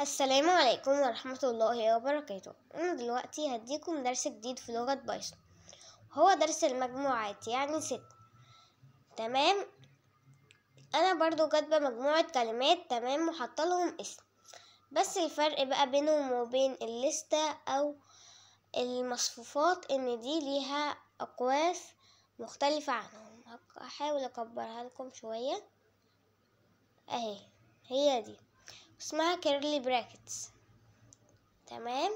السلام عليكم ورحمة الله وبركاته أنا دلوقتي هديكم درس جديد في لغة بايثون هو درس المجموعات يعني ست تمام أنا برضو كاتبة مجموعة كلمات تمام وحاطة لهم اسم بس الفرق بقى بينهم وبين الليستة أو المصفوفات إن دي ليها أقواس مختلفة عنهم هحاول أكبرها لكم شوية أهي هي دي اسمها كيرلي براكتس تمام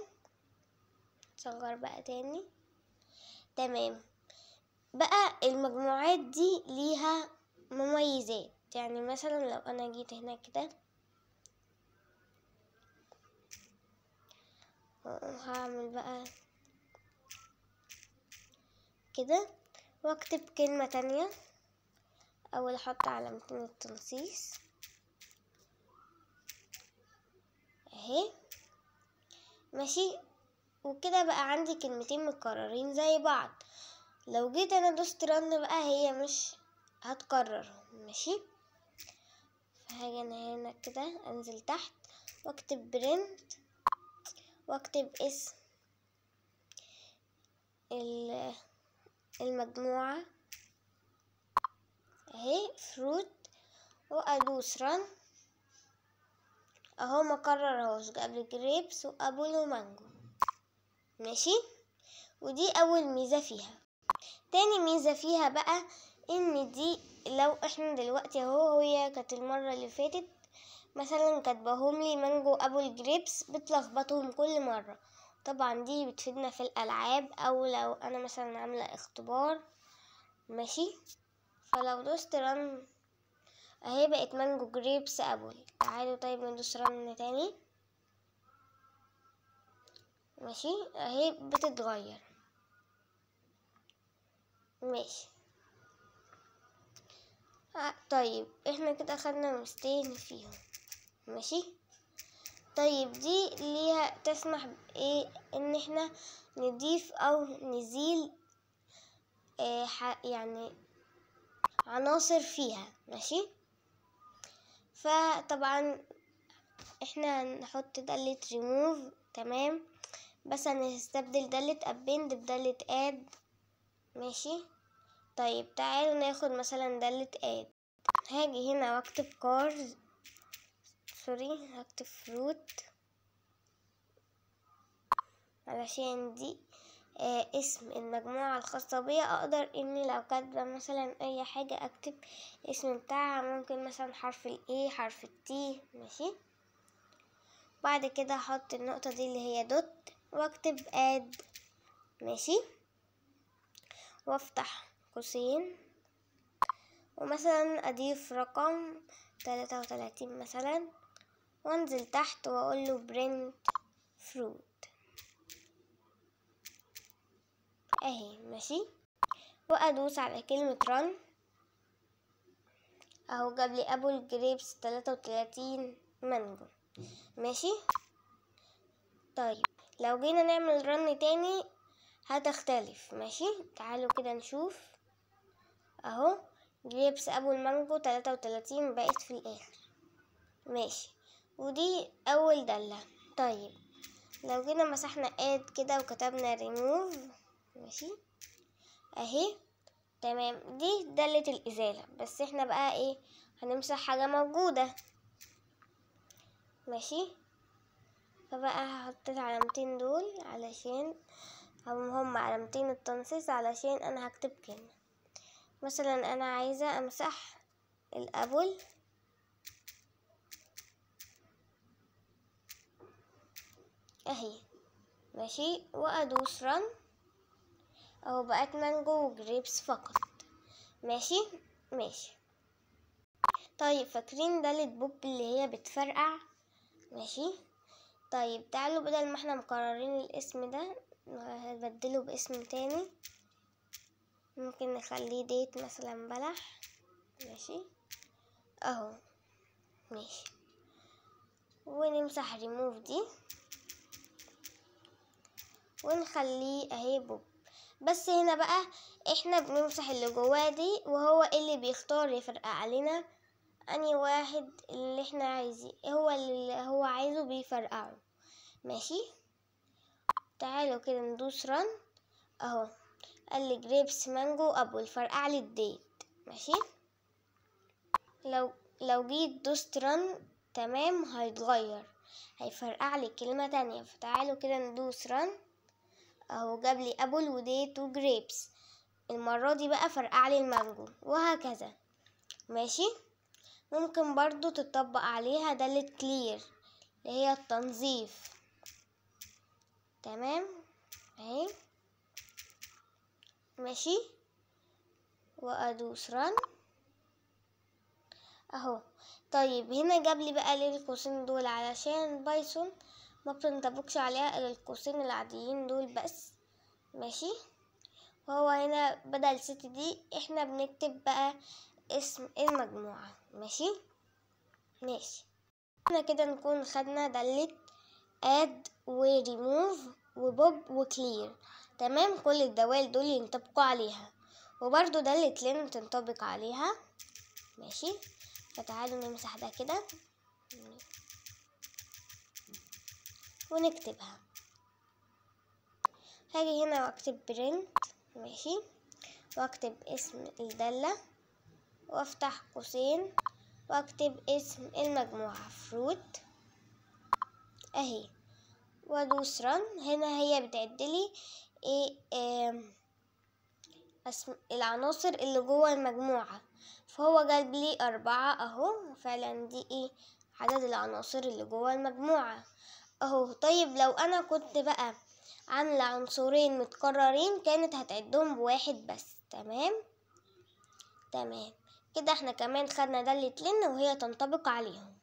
نصغر بقى تاني تمام بقى المجموعات دي ليها مميزات يعني مثلا لو انا جيت هنا كده وهعمل بقى كده واكتب كلمة تانية اول احط علامتين التنصيص اهي ماشي وكده بقى عندي كلمتين متكررين زي بعض لو جيت انا دوست رن بقى هي مش هتكرر ماشي فهاجي انا هنا كده انزل تحت واكتب برنت واكتب اسم المجموعة اهي فروت وادوس رن اهو ما كررهاش قبل جريبس وابل ومانجو ماشي ودي اول ميزه فيها تاني ميزه فيها بقى ان دي لو احنا دلوقتي اهو هي كانت المره اللي فاتت مثلا كاتباهم لي مانجو ابل جريبس بتلخبطهم كل مره طبعا دي بتفيدنا في الالعاب او لو انا مثلا عامله اختبار ماشي فلو دوست رن اهي بقت مانجو جريبس ابل تعالوا طيب ندوس رن تاني ماشي اهي بتتغير ماشي آه طيب احنا كده اخدنا مستين فيهم ماشي طيب دي ليها تسمح بايه ان احنا نضيف او نزيل آه يعني عناصر فيها ماشي فطبعا احنا هنحط دالة ريموف تمام بس هنستبدل دالة ابند بدالة اد ماشي طيب تعالوا ناخد مثلا دالة اد هاجي هنا واكتب كارز سوري هكتب فروت علشان دي آه، اسم المجموعة الخاصة بيا أقدر إني لو كاتبة مثلا أي حاجة أكتب الاسم بتاعها ممكن مثلا حرف الاي A حرف التي T ماشي بعد كده أحط النقطة دي اللي هي دوت وأكتب اد ماشي وأفتح قوسين ومثلا أضيف رقم تلاتة وتلاتين مثلا وأنزل تحت وأقوله print fruit اهي ماشي وادوس على كلمة رن اهو جاب لي ابل جريبس تلاتة وتلاتين مانجو ماشي طيب لو جينا نعمل رن تاني هتختلف ماشي تعالوا كده نشوف اهو جريبس ابو المانجو تلاتة وتلاتين بقت في الاخر ماشي ودي اول دالة طيب لو جينا مسحنا اد كده وكتبنا ريموف ماشي اهي تمام دي دالة الازالة بس احنا بقى ايه هنمسح حاجة موجودة ماشي فبقى هحط العلامتين دول علشان او هم علامتين التنصيص علشان انا هكتب كلمة مثلا انا عايزة امسح الابل اهي ماشي وادوس رن او بقت مانجو وجريبس فقط ماشي ماشي طيب فاكرين دالة بوب اللي هي بتفرقع ماشي طيب تعالوا بدل ما احنا مقررين الاسم ده هنبدله باسم تاني ممكن نخليه ديت مثلا بلح ماشي اهو ماشي ونمسح ريموف دي ونخليه اهي بوب بس هنا بقى احنا بنمسح اللي جواه دي وهو اللي بيختار يفرقع علينا اني واحد اللي احنا عايزين هو اللي هو عايزه بيفرقعه ماشي تعالوا كده ندوس رن اهو قال لي جريبس مانجو ابو الفرقع لي الديت ماشي لو لو جيت دوست رن تمام هيتغير هيفرقع لي كلمه تانية فتعالوا كده ندوس رن اهو جاب لي ابل وديت وجريبس المرة دي بقى فرقع لي المانجو وهكذا ماشي ممكن برضو تطبق عليها دالة كلير اللي هي التنظيف تمام اهي ماشي وادوس رن اهو طيب هنا جاب لي بقى ليه القوسين دول علشان بايثون ما بتنطبقش عليها الا القوسين العاديين دول بس ماشي وهو هنا بدل ست دي احنا بنكتب بقى اسم المجموعة ماشي ماشي احنا كده نكون خدنا دلة اد وريموف وبوب وكلير تمام كل الدوال دول ينطبقوا عليها وبرده دلة لين تنطبق عليها ماشي فتعالوا نمسح ده كده ونكتبها هاجي هنا واكتب برنت ماشي واكتب اسم الدالة وافتح قوسين واكتب اسم المجموعة فروت اهي وادوس رن هنا هي بتعدلي ايه, إيه اسم العناصر اللي جوه المجموعة فهو جاب لي أربعة أهو فعلا دي ايه عدد العناصر اللي جوه المجموعة اهو طيب لو انا كنت بقى عاملة عنصرين متكررين كانت هتعدهم بواحد بس تمام تمام كده احنا كمان خدنا دالة لن وهي تنطبق عليهم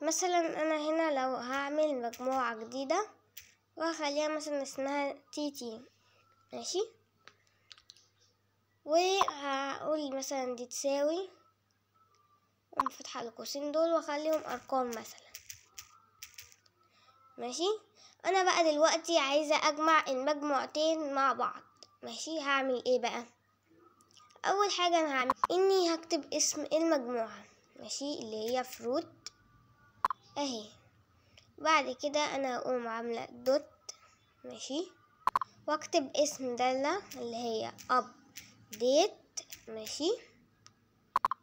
مثلا انا هنا لو هعمل مجموعة جديدة وهخليها مثلا اسمها تي تي ماشي وهقول مثلا دي تساوي ومفتحة القوسين دول واخليهم ارقام مثلا ماشي انا بقى دلوقتي عايزه اجمع المجموعتين مع بعض ماشي هعمل ايه بقى اول حاجه انا هعمل اني هكتب اسم المجموعه ماشي اللي هي فروت اهي بعد كده انا هقوم عامله دوت ماشي واكتب اسم دالة اللي هي اب ديت ماشي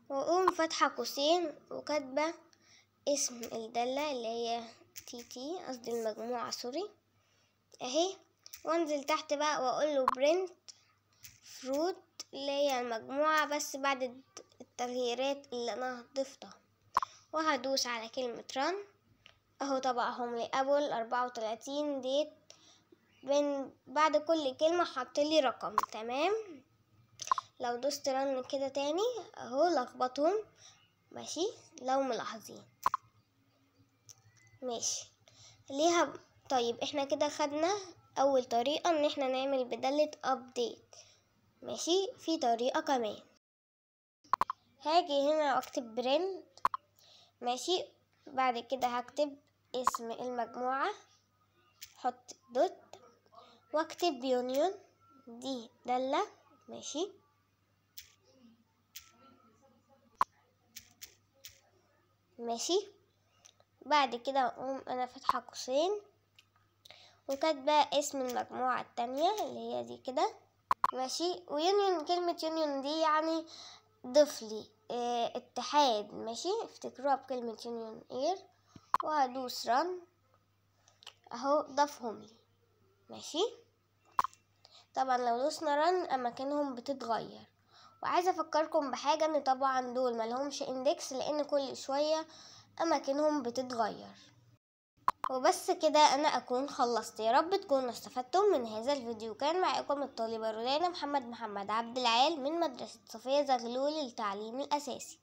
واقوم فاتحه قوسين وكاتبه اسم الدالة اللي هي تي تي قصدي المجموعة سوري اهي وانزل تحت بقى واقول له برنت فروت اللي هي المجموعة بس بعد التغييرات اللي انا ضفتها وهدوس على كلمة ران اهو طبعهم لابل اربعة وتلاتين ديت من بعد كل كلمة حطلي رقم تمام لو دوست رن كده تاني اهو لخبطهم ماشي لو ملاحظين ماشي ليها طيب احنا كده خدنا اول طريقة ان احنا نعمل بدلة update ماشي في طريقة كمان هاجي هنا واكتب print ماشي بعد كده هكتب اسم المجموعة حط دوت واكتب يونيون دي دالة ماشي ماشي بعد كده هقوم انا فاتحة قوسين وكاتبة اسم المجموعة التانية اللي هي دي كده ماشي ويونيون كلمة يونيون دي يعني ضفلي اه اتحاد ماشي افتكروها بكلمة يونيون اير وهدوس رن اهو ضافهم لي ماشي طبعا لو دوسنا رن اماكنهم بتتغير وعايزه افكركم بحاجه ان طبعا دول ملهمش اندكس لان كل شويه أماكنهم بتتغير وبس كده أنا أكون خلصت يا رب تكونوا استفدتم من هذا الفيديو كان معاكم الطالبة رولانا محمد محمد عبد العال من مدرسة صفية زغلول للتعليم الأساسي